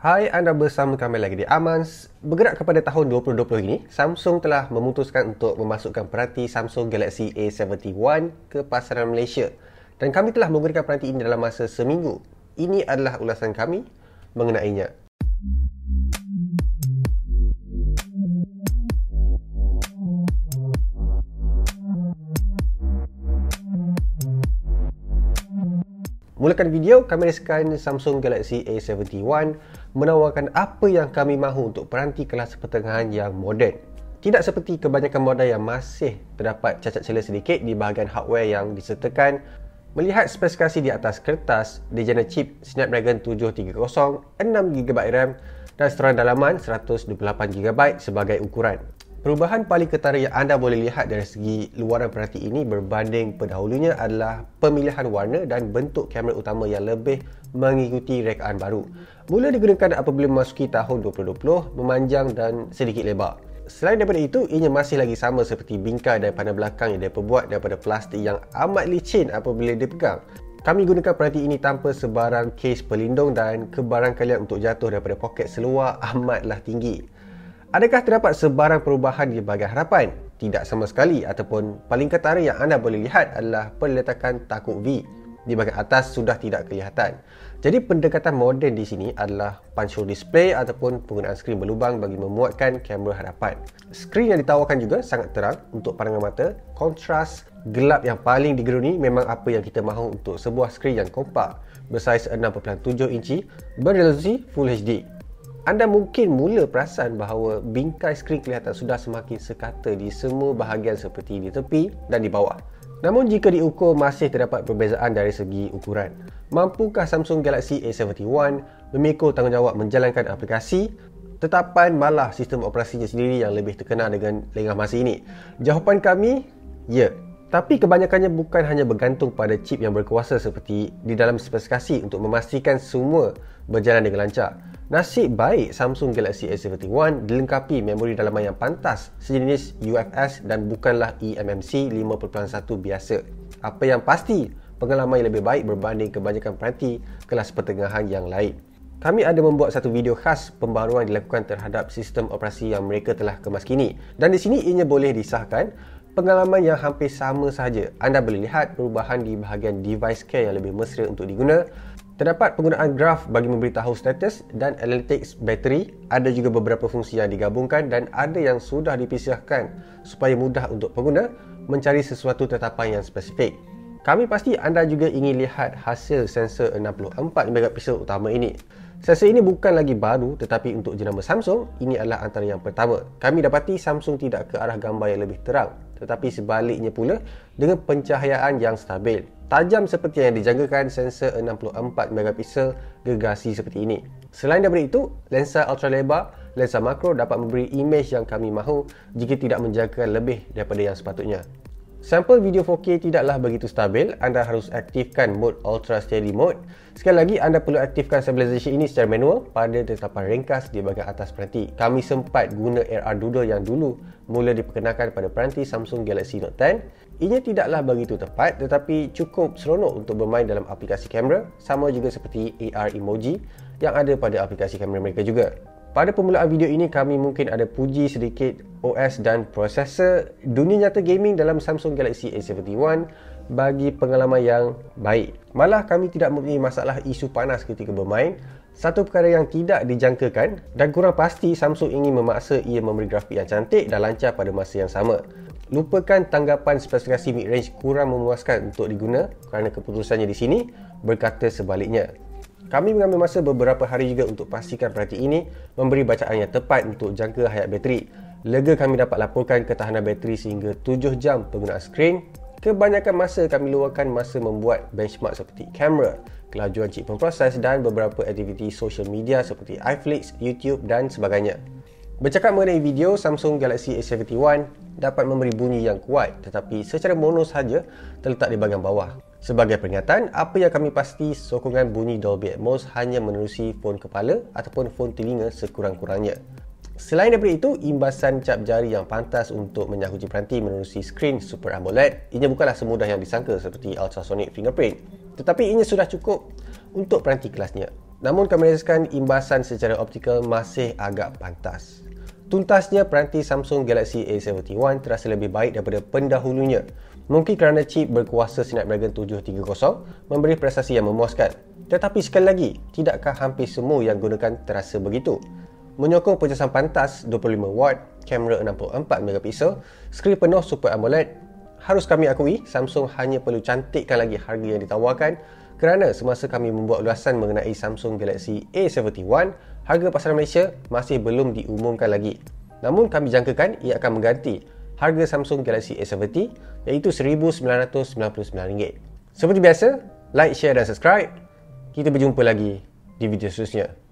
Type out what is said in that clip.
Hai, anda bersama kami lagi di Amans. Bergerak kepada tahun 2020 ini, Samsung telah memutuskan untuk memasukkan peranti Samsung Galaxy A71 ke pasaran Malaysia. Dan kami telah memberikan peranti ini dalam masa seminggu. Ini adalah ulasan kami mengenainya. Mulakan video, kami rasakan Samsung Galaxy A71 menawarkan apa yang kami mahu untuk peranti kelas pertengahan yang moden. Tidak seperti kebanyakan model yang masih terdapat cacat celah sedikit di bahagian hardware yang disertakan, melihat spesifikasi di atas kertas, dijana chip Snapdragon 730, 6GB RAM dan seterang dalaman 128GB sebagai ukuran. Perubahan paling ketara yang anda boleh lihat dari segi luaran peranti ini berbanding pendahulunya adalah pemilihan warna dan bentuk kamera utama yang lebih mengikuti rekaan baru. Mula digunakan apabila memasuki tahun 2020, memanjang dan sedikit lebar. Selain daripada itu, ianya masih lagi sama seperti bingkai dan pandang belakang yang mereka buat daripada plastik yang amat licin apabila dipegang. Kami gunakan peranti ini tanpa sebarang kes pelindung dan kebarangkalian untuk jatuh daripada poket seluar amatlah tinggi. Adakah terdapat sebarang perubahan di bahagian harapan? Tidak sama sekali ataupun paling ketara yang anda boleh lihat adalah perletakan takuk V. Di bahagian atas sudah tidak kelihatan. Jadi pendekatan moden di sini adalah punch hole display ataupun penggunaan skrin berlubang bagi memuatkan kamera harapan. Skrin yang ditawarkan juga sangat terang untuk pandangan mata. Kontras gelap yang paling digeruni memang apa yang kita mahu untuk sebuah skrin yang kompak bersaiz 6.7 inci berresolusi Full HD. Anda mungkin mula perasan bahawa bingkai skrin kelihatan sudah semakin sekata di semua bahagian seperti di tepi dan di bawah. Namun jika diukur masih terdapat perbezaan dari segi ukuran. Mampukah Samsung Galaxy A71 memikul tanggungjawab menjalankan aplikasi tetapan malah sistem operasinya sendiri yang lebih terkenal dengan lengah masa ini? Jawapan kami, ya. Tapi kebanyakannya bukan hanya bergantung pada chip yang berkuasa seperti di dalam spesifikasi untuk memastikan semua berjalan dengan lancar. Nasib baik Samsung Galaxy S21 dilengkapi memori dalaman yang pantas sejenis UFS dan bukanlah eMMC 5.1 biasa. Apa yang pasti, pengalaman yang lebih baik berbanding kebanyakan peranti kelas pertengahan yang lain. Kami ada membuat satu video khas pembaruan dilakukan terhadap sistem operasi yang mereka telah kemas kini. Dan di sini ianya boleh disahkan pengalaman yang hampir sama sahaja. Anda boleh lihat perubahan di bahagian device care yang lebih mesra untuk diguna Terdapat penggunaan graf bagi memberitahu status dan analytics bateri. Ada juga beberapa fungsi yang digabungkan dan ada yang sudah dipisahkan supaya mudah untuk pengguna mencari sesuatu tetapan yang spesifik. Kami pasti anda juga ingin lihat hasil sensor 64MP utama ini. Sensor ini bukan lagi baru tetapi untuk jenama Samsung, ini adalah antara yang pertama. Kami dapati Samsung tidak ke arah gambar yang lebih terang tetapi sebaliknya pula dengan pencahayaan yang stabil. Tajam seperti yang dijangkakan sensor 64MP gergasi seperti ini. Selain daripada itu, lensa ultra lebar, lensa makro dapat memberi imej yang kami mahu jika tidak menjaga lebih daripada yang sepatutnya. Sampel video 4K tidaklah begitu stabil, anda harus aktifkan mode Ultra Steady Mode. Sekali lagi, anda perlu aktifkan stabilisasi ini secara manual pada tetapan ringkas di bahagian atas peranti. Kami sempat guna AR Doodle yang dulu mula diperkenalkan pada peranti Samsung Galaxy Note 10. Ia tidaklah begitu tepat tetapi cukup seronok untuk bermain dalam aplikasi kamera sama juga seperti AR Emoji yang ada pada aplikasi kamera mereka juga. Pada permulaan video ini kami mungkin ada puji sedikit OS dan prosesor dunia nyata gaming dalam Samsung Galaxy A71 bagi pengalaman yang baik. Malah kami tidak mempunyai masalah isu panas ketika bermain. Satu perkara yang tidak dijangkakan dan kurang pasti Samsung ingin memaksa ia memberi grafik yang cantik dan lancar pada masa yang sama. Lupakan tanggapan spesifikasi mid-range kurang memuaskan untuk diguna kerana keputusannya di sini berkata sebaliknya. Kami mengambil masa beberapa hari juga untuk pastikan peranti ini memberi bacaan yang tepat untuk jangka hayat bateri. Lega kami dapat laporkan ketahanan bateri sehingga 7 jam penggunaan skrin. Kebanyakan masa kami luangkan masa membuat benchmark seperti kamera, kelajuan chip pemproses dan beberapa aktiviti social media seperti iFlix, YouTube dan sebagainya. Bercakap mengenai video, Samsung Galaxy A71 dapat memberi bunyi yang kuat tetapi secara mono sahaja terletak di bahagian bawah. Sebagai peringatan, apa yang kami pasti sokongan bunyi Dolby Atmos hanya menerusi fon kepala ataupun fon telinga sekurang-kurangnya. Selain daripada itu, imbasan cap jari yang pantas untuk menyahuji peranti menerusi skrin Super AMOLED ini bukanlah semudah yang disangka seperti ultrasonic fingerprint. Tetapi ini sudah cukup untuk peranti kelasnya. Namun kami rasakan imbasan secara optikal masih agak pantas. Tuntasnya, peranti Samsung Galaxy A71 terasa lebih baik daripada pendahulunya. Mungkin kerana chip berkuasa Snapdragon 730 memberi prestasi yang memuaskan. Tetapi sekali lagi, tidakkah hampir semua yang gunakan terasa begitu? Menyokong penjelasan pantas 25W, kamera 64MP, skrin penuh Super AMOLED, harus kami akui, Samsung hanya perlu cantikkan lagi harga yang ditawarkan kerana semasa kami membuat ulasan mengenai Samsung Galaxy A71, harga pasaran Malaysia masih belum diumumkan lagi. Namun kami jangkakan ia akan mengganti harga Samsung Galaxy S 70 iaitu RM1,999. Seperti biasa, like, share dan subscribe. Kita berjumpa lagi di video seterusnya.